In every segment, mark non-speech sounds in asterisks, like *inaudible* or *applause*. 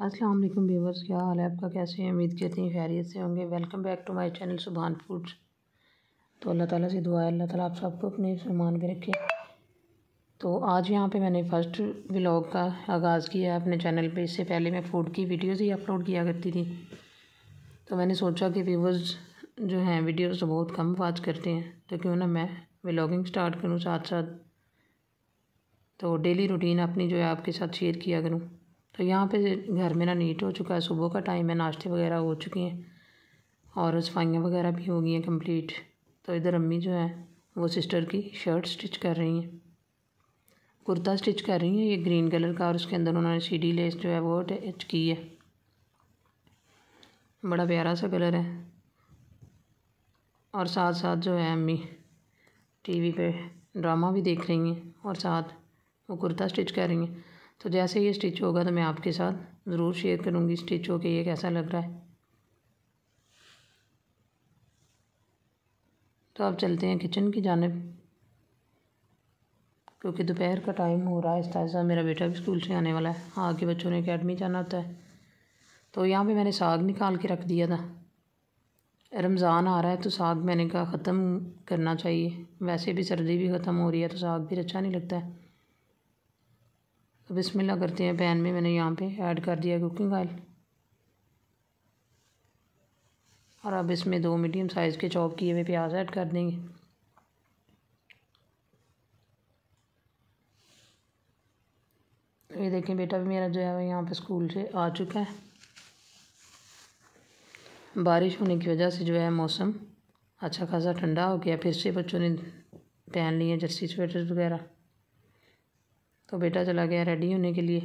अस्सलाम वालेकुम व्यूवर्स क्या हाल है आपका कैसे हैं उम्मीद करते हैं खैरियत से होंगे welcome back to my channel Subhan foods तो अल्लाह ताला से दुआ है अल्लाह ताला आप सबको अपने सामान के रखे तो आज यहाँ पे मैंने फ़र्स्ट व्लॉग का आगाज़ किया अपने चैनल पे इससे पहले मैं फ़ूड की वीडियोज़ ही अपलोड किया करती थी तो मैंने सोचा कि व्यूवर्स जो हैं वीडियोज़ तो बहुत कम वाच करते हैं तो क्यों ना मैं व्लॉगिंग स्टार्ट करूँ साथ साथ तो डेली रूटीन अपनी जो है आपके साथ शेयर किया करूँ तो यहाँ पे घर मेरा नीट हो चुका है सुबह का टाइम है नाश्ते वगैरह हो चुके हैं और सफाइयाँ वगैरह भी हो गई हैं कंप्लीट तो इधर अम्मी जो है वो सिस्टर की शर्ट स्टिच कर रही हैं कुर्ता स्टिच कर रही हैं ये ग्रीन कलर का और उसके अंदर उन्होंने सीडी लेस जो है वो अटैच की है बड़ा प्यारा सा कलर है और साथ साथ जो है अम्मी टीवी पे ड्रामा भी देख रही हैं और साथ वो कुर्ता स्टिच कर रही हैं तो जैसे ये स्टिच होगा तो मैं आपके साथ ज़रूर शेयर करूँगी स्टिच हो के ये कैसा लग रहा है तो आप चलते हैं किचन की जानब क्योंकि दोपहर का टाइम हो रहा है आहिस्ता से मेरा बेटा भी स्कूल से आने वाला है हाँ बच्चों ने अकेडमी जाना होता है तो यहाँ पे मैंने साग निकाल के रख दिया था रमज़ान आ रहा है तो साग मैंने कहा ख़त्म करना चाहिए वैसे भी सर्दी भी ख़त्म हो रही है तो साग भी अच्छा नहीं लगता है तो बिस्मिल्लाह करते हैं पैन में मैंने यहाँ पे ऐड कर दिया कुकिंग ऑयल और अब इसमें दो मीडियम साइज़ के चॉप किए हुए प्याज ऐड कर देंगे ये देखें बेटा भी मेरा जो है वो यहाँ पे स्कूल से आ चुका है बारिश होने की वजह से जो है मौसम अच्छा खासा ठंडा हो गया फिर से बच्चों ने पहन लिए जर्सी स्वेटर्स वगैरह तो बेटा चला गया रेडी होने के लिए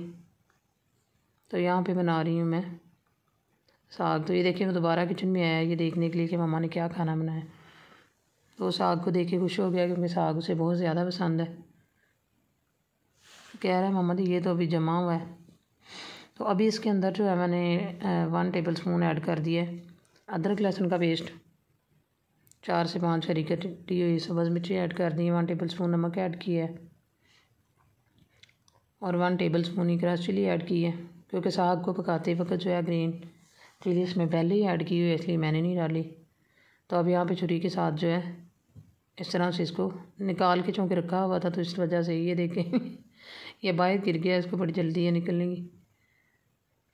तो यहाँ पे बना रही हूँ मैं साग तो ये देखिए मैं दोबारा किचन में आया ये देखने के लिए कि मामा ने क्या खाना बनाया तो साग को देख के खुश हो गया क्योंकि साग उसे बहुत ज़्यादा पसंद है कह रहा है मामा जी ये तो अभी जमा हुआ है तो अभी इसके अंदर जो है मैंने वन टेबल स्पून ऐड कर दिया है अदरक लहसुन का पेस्ट चार से पाँच हरी कटी हुई सब्ज़ मिर्ची ऐड कर दी है वन टेबल स्पून नमक ऐड किया है और वन टेबल स्पून ही क्रश चिली ऐड की है क्योंकि साग को पकाते वक्त जो है ग्रीन चिली इसमें पहले ही ऐड की हुई है इसलिए मैंने नहीं डाली तो अब यहाँ पे छुरी के साथ जो है इस तरह से इसको निकाल के चूँकि रखा हुआ था तो इस वजह से ये देखें *laughs* ये बाहर गिर गया इसको बड़ी जल्दी है निकलने की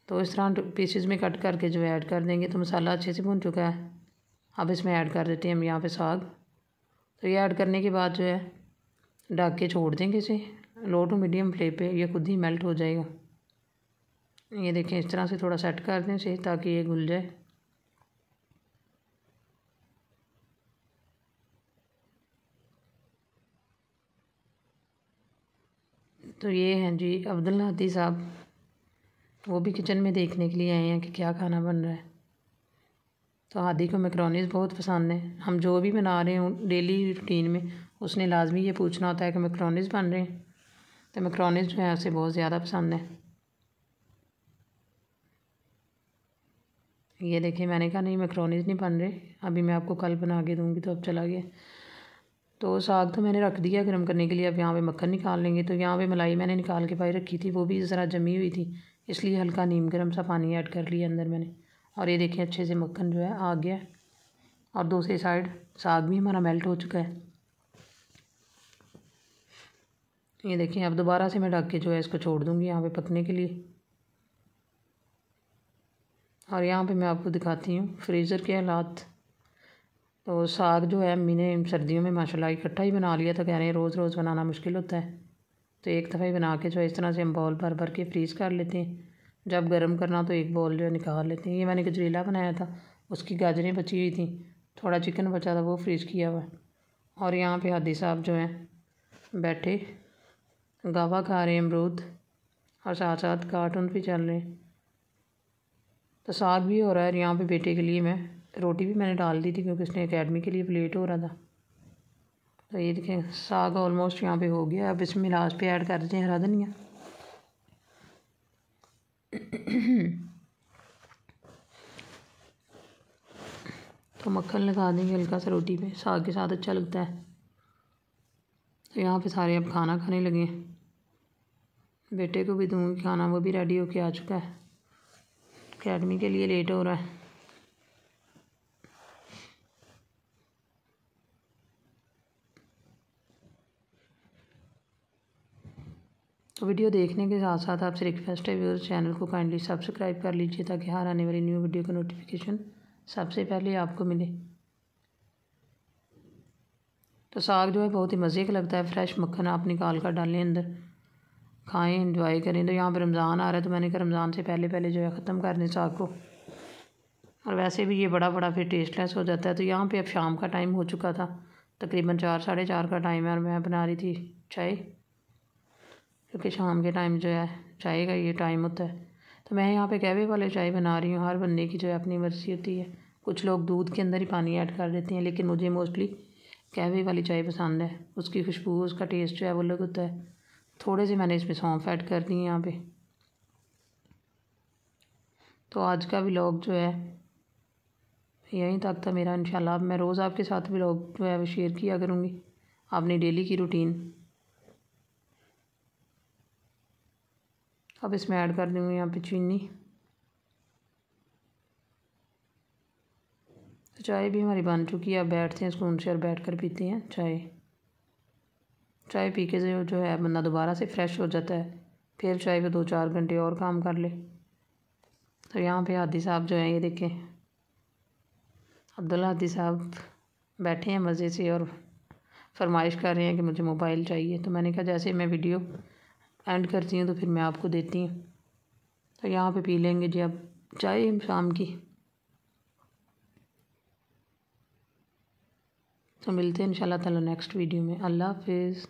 तो इस तरह पीसीज में कट करके जो है ऐड कर देंगे तो मसाला अच्छे से भुन चुका है अब इसमें ऐड कर देते हैं हम यहाँ पे साग तो ये ऐड करने के बाद जो है ढक के छोड़ देंगे इसे लो टू मीडियम फ्लेम पे ये खुद ही मेल्ट हो जाएगा ये देखें इस तरह से थोड़ा सेट कर दें से ताकि ये घुल जाए तो ये हैं जी अब्दुल हाथी साहब वो भी किचन में देखने के लिए आए हैं कि क्या खाना बन रहा है तो हादी को मैक्रोनीज बहुत पसंद है हम जो भी बना रहे हैं डेली रूटीन में उसने लाजमी ये पूछना होता है कि मैक्रोनीज बन रहे हैं तो मैक्रोनीस जो है उसे बहुत ज़्यादा पसंद है ये देखिए मैंने कहा नहीं मैक्रोनीज नहीं बन रहे अभी मैं आपको कल बना के दूँगी तो अब चला गया तो साग तो मैंने रख दिया गर्म करने के लिए अब यहाँ पे मक्खन निकाल लेंगे तो यहाँ पे मलाई मैंने निकाल के पाई रखी थी वो भी ज़रा जमी हुई थी इसलिए हल्का नीम गर्म सा पानी ऐड कर लिया अंदर मैंने और ये देखें अच्छे से मक्खन जो है आ गया और दूसरी साइड साग भी हमारा मेल्ट हो चुका है ये देखिए अब दोबारा से मैं ढक के जो है इसको छोड़ दूँगी यहाँ पे पकने के लिए और यहाँ पे मैं आपको दिखाती हूँ फ्रीज़र के हालात तो साग जो है मैंने सर्दियों में माशाल्लाह इकट्ठा ही बना लिया था कह रहे हैं रोज़ रोज़ बनाना मुश्किल होता है तो एक दफ़ा ही बना के जो है इस तरह से हम बॉल भर भर के फ्रीज़ कर लेते हैं जब गर्म करना तो एक बॉल जो है निकाल लेते हैं ये मैंने गजरीला बनाया था उसकी गाजरें बची हुई थी थोड़ा चिकन बचा था वो फ्रीज़ किया हुआ और यहाँ पे हादी साहब जो हैं बैठे गावा खा रहे हैं अमरूद और साथ साथ कार्टून भी चल रहे हैं तो साग भी हो रहा है यहाँ पे बेटे के लिए मैं रोटी भी मैंने डाल दी थी क्योंकि उसने अकेडमी के लिए प्लेट हो रहा था तो ये देखें साग ऑलमोस्ट यहाँ पे हो गया अब इसमें लास्ट पे ऐड कर देते हैं हरा धनिया तो मक्खन लगा देंगे हल्का सा रोटी पे साग के साथ अच्छा लगता है तो यहाँ पे सारे अब खाना खाने लगे हैं बेटे को भी दूँगी खाना वो भी रेडी होके आ चुका है अकेडमी के लिए लेट हो रहा है तो वीडियो देखने के साथ साथ आपसे रिक्वेस्ट है व्यूअर्स चैनल को काइंडली सब्सक्राइब कर लीजिए ताकि हर आने वाली न्यू वीडियो का नोटिफिकेशन सबसे पहले आपको मिले तो साग जो है बहुत ही मज़े का लगता है फ्रेश मक्खन आप निकाल कर डालें अंदर खाएँ इंजॉय करें तो यहाँ पर रमज़ान आ रहा है तो मैंने कहा रमज़ान से पहले पहले जो है ख़त्म कर दें साग को और वैसे भी ये बड़ा बड़ा फिर टेस्टलेस हो जाता है तो यहाँ पर अब शाम का टाइम हो चुका था तकरीबन चार साढ़े चार का टाइम है और मैं बना रही थी चाय क्योंकि शाम के टाइम जो है चाय का ये टाइम होता है तो मैं यहाँ पे कहवे वाले चाय बना रही हूँ हर बंदे की जो है अपनी मर्ज़ी होती है कुछ लोग दूध के अंदर ही पानी ऐड कर देते हैं लेकिन मुझे मोस्टली कहवे वाली चाय पसंद है उसकी खुशबू उसका टेस्ट जो है वो अलग होता है थोड़े से मैंने इसमें सौंफ ऐड कर दिए यहाँ पे तो आज का व्लॉग जो है यहीं तक था मेरा इंशाल्लाह अब मैं रोज़ आपके साथ व्लॉग जो है वो शेयर किया करूँगी अपनी डेली की रूटीन अब इसमें ऐड कर दूँगी यहाँ पे चीनी तो चाय भी हमारी बन चुकी है अब बैठते हैं सुकून से और बैठ कर पीते हैं चाय चाय पी के जो जो है बंदा दोबारा से फ्रेश हो जाता है फिर चाय पे दो चार घंटे और काम कर ले तो यहाँ पे हादी साहब जो हैं ये देखें अब्दुल्ला हादी साहब बैठे हैं मज़े से और फरमाइश कर रहे हैं कि मुझे मोबाइल चाहिए तो मैंने कहा जैसे मैं वीडियो एंड करती हूँ तो फिर मैं आपको देती हूँ तो यहाँ पे पी लेंगे जी अब चाय शाम की तो मिलते हैं इन ताला नेक्स्ट वीडियो में अल्लाह हाफिज़